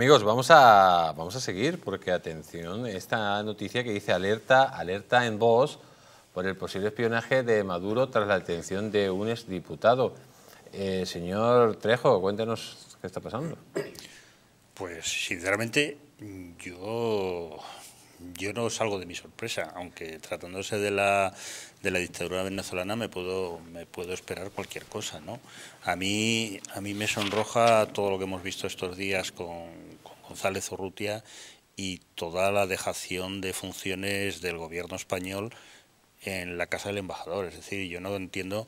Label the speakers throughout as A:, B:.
A: Amigos, vamos a, vamos a seguir porque atención, esta noticia que dice alerta, alerta en voz por el posible espionaje de Maduro tras la detención de un exdiputado.
B: Eh, señor Trejo, cuéntenos qué está pasando. Pues sinceramente yo yo no salgo de mi sorpresa, aunque tratándose de la, de la dictadura venezolana me puedo, me puedo esperar cualquier cosa. ¿no? A, mí, a mí me sonroja todo lo que hemos visto estos días con, González Urrutia y toda la dejación de funciones del gobierno español en la casa del embajador. Es decir, yo no entiendo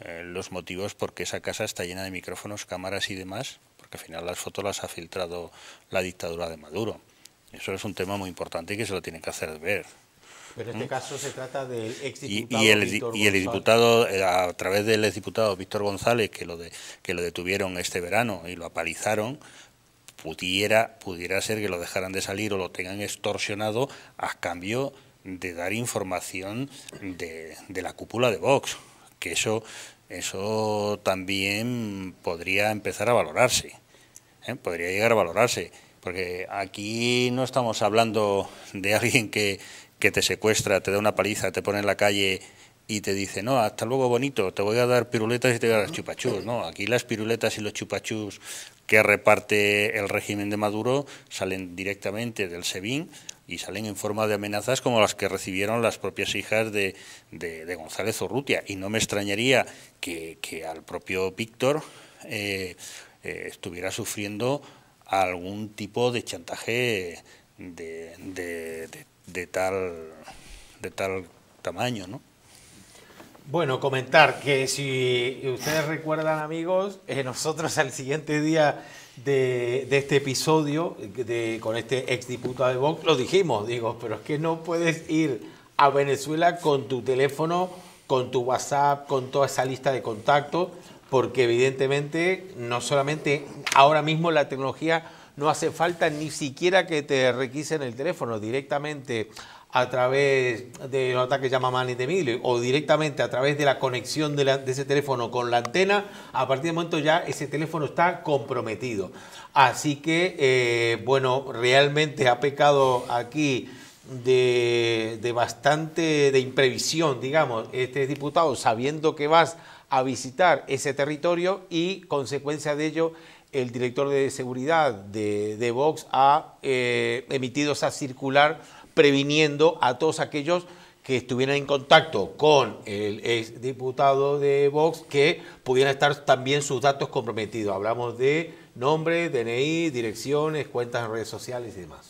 B: eh, los motivos por qué esa casa está llena de micrófonos, cámaras y demás, porque al final las fotos las ha filtrado la dictadura de Maduro. Eso es un tema muy importante y que se lo tienen que hacer ver. Pero en este ¿Mm?
A: caso se trata del exdiputado y, y el, diputado eh,
B: a través del exdiputado Víctor González que lo que lo detuvieron este verano y lo apalizaron pudiera pudiera ser que lo dejaran de salir o lo tengan extorsionado a cambio de dar información de, la cúpula de Vox que eso eso también podría empezar a valorarse ¿eh? podría llegar a valorarse porque aquí no estamos hablando de alguien que, que te secuestra, te da una paliza, te pone en la calle y te dice, no, hasta luego bonito, te voy a dar piruletas y te voy a dar chupachus. No, aquí las piruletas y los chupachus que reparte el régimen de Maduro salen directamente del SEBIN y salen en forma de amenazas como las que recibieron las propias hijas de, González Urrutia. Y no me extrañaría que, al propio Víctor eh, eh, estuviera sufriendo algún tipo de chantaje de, tal, de tal tamaño, ¿no?
A: Bueno, comentar que si ustedes recuerdan amigos, eh, nosotros al siguiente día de, este episodio de, con este exdiputado de Vox, lo dijimos, digo, pero es que no puedes ir a Venezuela con tu teléfono, con tu WhatsApp, con toda esa lista de contactos, porque evidentemente no solamente Ahora mismo la tecnología no hace falta ni siquiera que te requisen el teléfono directamente a través de los ataques de Mille o directamente a través de la conexión de, ese teléfono con la antena, a partir de momento ya ese teléfono está comprometido. Así que, eh, bueno, realmente ha pecado aquí de, de, bastante, de imprevisión, digamos, este diputado sabiendo que vas a visitar ese territorio y consecuencia de ello el director de seguridad de, Vox ha eh, emitido esa circular previniendo a todos aquellos que estuvieran en contacto con el ex diputado de Vox que pudieran estar también sus datos comprometidos. Hablamos de nombre, DNI, direcciones, cuentas en redes sociales y demás.